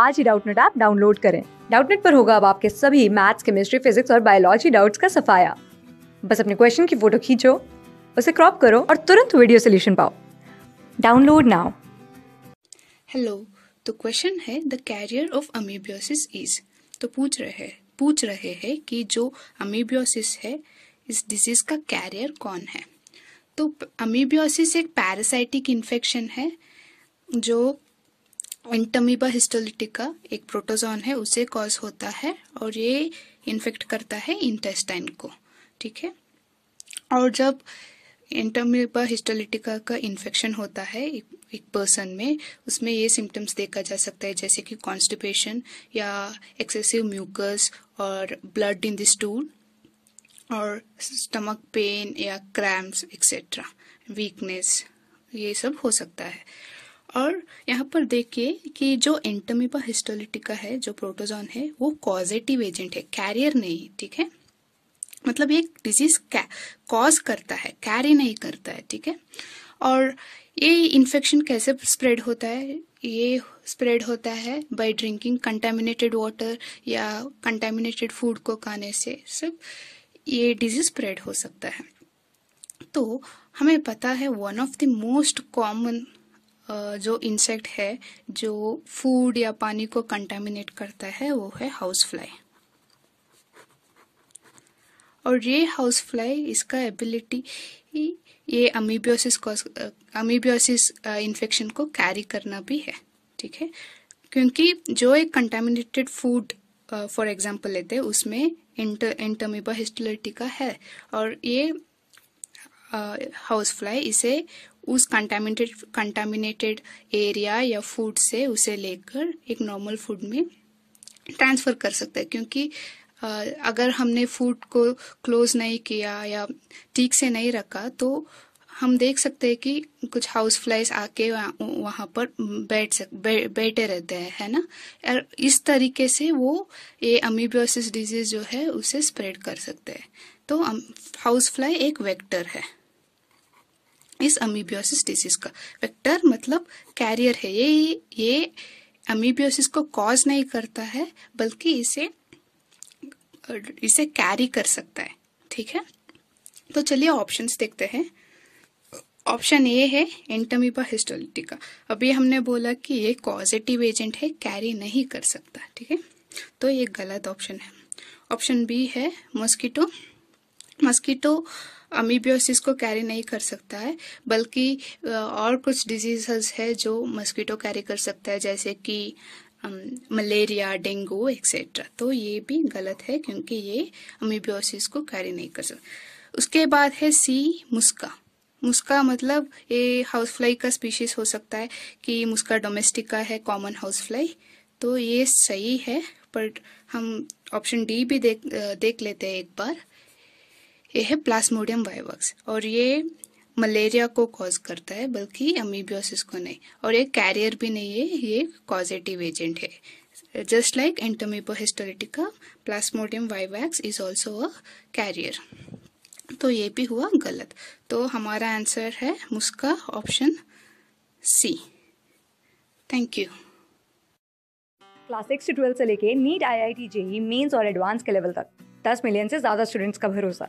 आज ही Doubtnut app download करें डाउटनेट पर होगा अब आपके सभी मैथ्स केमिस्ट्री फिजिक्स और बायोलॉजी डाउट्स का सफाया बस अपने क्वेश्चन की फोटो खींचो उसे क्रॉप करो और तुरंत वीडियो सोल्यूशन पाओ डाउनलोड नाउ हेलो तो क्वेश्चन है the carrier of amoebiasis is तो पूछ रहे हैं पूछ रहे हैं कि जो अमीबियोसिस है इस डिजीज का कैरियर कौन है तो अमीबियोसिस एक पैरासाइटिक इन्फेक्शन है जो एंटमीबा हिस्टोलिटिका एक प्रोटोजोन है उसे कॉज होता है और ये इन्फेक्ट करता है इंटेस्टाइन को ठीक है और जब एंटमीबा हिस्टोलिटिका का इन्फेक्शन होता है एक, एक पर्सन में उसमें ये सिम्टम्स देखा जा सकता है जैसे कि कॉन्स्टिपेशन या एक्सेसिव म्यूकस और ब्लड इन द स्टूल और स्टमक पेन या क्रैम्प एक्सेट्रा वीकनेस ये सब हो सकता है और यहाँ पर देखिए कि जो एंटमीपा हिस्टोलिटिका है जो प्रोटोजोन है वो कॉजेटिव एजेंट है कैरियर नहीं ठीक है मतलब ये डिजीज कॉज करता है कैरी नहीं करता है ठीक है और ये इन्फेक्शन कैसे स्प्रेड होता है ये स्प्रेड होता है बाय ड्रिंकिंग कंटेमिनेटेड वाटर या कंटेमिनेटेड फूड को खाने से सब ये डिजीज स्प्रेड हो सकता है तो हमें पता है one of the most common जो इंसेक्ट है जो फूड या पानी को कंटामिनेट करता है वो है हाउस फ्लाई और ये हाउस फ्लाई इसका एबिलिटी ये अमीबियोसिस अमीबियोसिस इन्फेक्शन को कैरी करना भी है ठीक है क्योंकि जो एक कंटामिनेटेड फूड फॉर एग्जांपल लेते हैं उसमें एंटर एंटमीबा हिस्टोलिटिका है और ये हाउस फ्लाई इसे उस कंटामिनेटेड कंटामिनेटेड एरिया या फूड से उसे लेकर एक नॉर्मल फूड में ट्रांसफर कर सकता है क्योंकि अगर हमने फूड को क्लोज नहीं किया या ठीक से नहीं रखा तो हम देख सकते हैं कि कुछ हाउस फ्लाइज आके वहाँ पर बैठ सक बै, बैठे रहते हैं है ना और इस तरीके से वो ये अमीबियोसिस डिजीज जो है उसे स्प्रेड कर सकते हैं तो हाउस um, फ्लाई एक वेक्टर है इस अमीबियोसिस डिसीज का वेक्टर मतलब कैरियर है ये ये अमीबियोसिस को कॉज नहीं करता है बल्कि इसे इसे कैरी कर सकता है ठीक है तो चलिए ऑप्शंस देखते हैं ऑप्शन ए है एंटमीबा हिस्टोलिटिका अभी हमने बोला कि ये पॉजिटिव एजेंट है कैरी नहीं कर सकता ठीक है तो ये गलत ऑप्शन है ऑप्शन बी है मॉस्किटो मस्कीटो अमीबियोसिस को कैरी नहीं कर सकता है बल्कि और कुछ डिजीजेस है जो मस्कीटो कैरी कर सकता है जैसे कि मलेरिया डेंगू एक्सेट्रा तो ये भी गलत है क्योंकि ये अमीबियोसिस को कैरी नहीं कर सकता उसके बाद है सी मुस्का मुस्का मतलब ये हाउस फ्लाई का स्पीशीज हो सकता है कि मुस्का डोमेस्टिका है कॉमन हाउस फ्लाई तो ये सही है पर हम ऑप्शन डी भी देख देख लेते हैं एक बार ये है प्लास्मोडियम वाइवक्स और ये मलेरिया को कॉज करता है बल्कि अमीबियोसिस को नहीं और ये कैरियर भी नहीं है ये कॉजेटिव एजेंट है just like Entamoeba histolytica Plasmodium vivax is also a carrier तो ये भी हुआ गलत तो हमारा आंसर है musca option C thank you class six से से लेके NEET I I T JEE mains और एडवांस के लेवल तक दस मिलियन से ज्यादा स्टूडेंट्स का भरोसा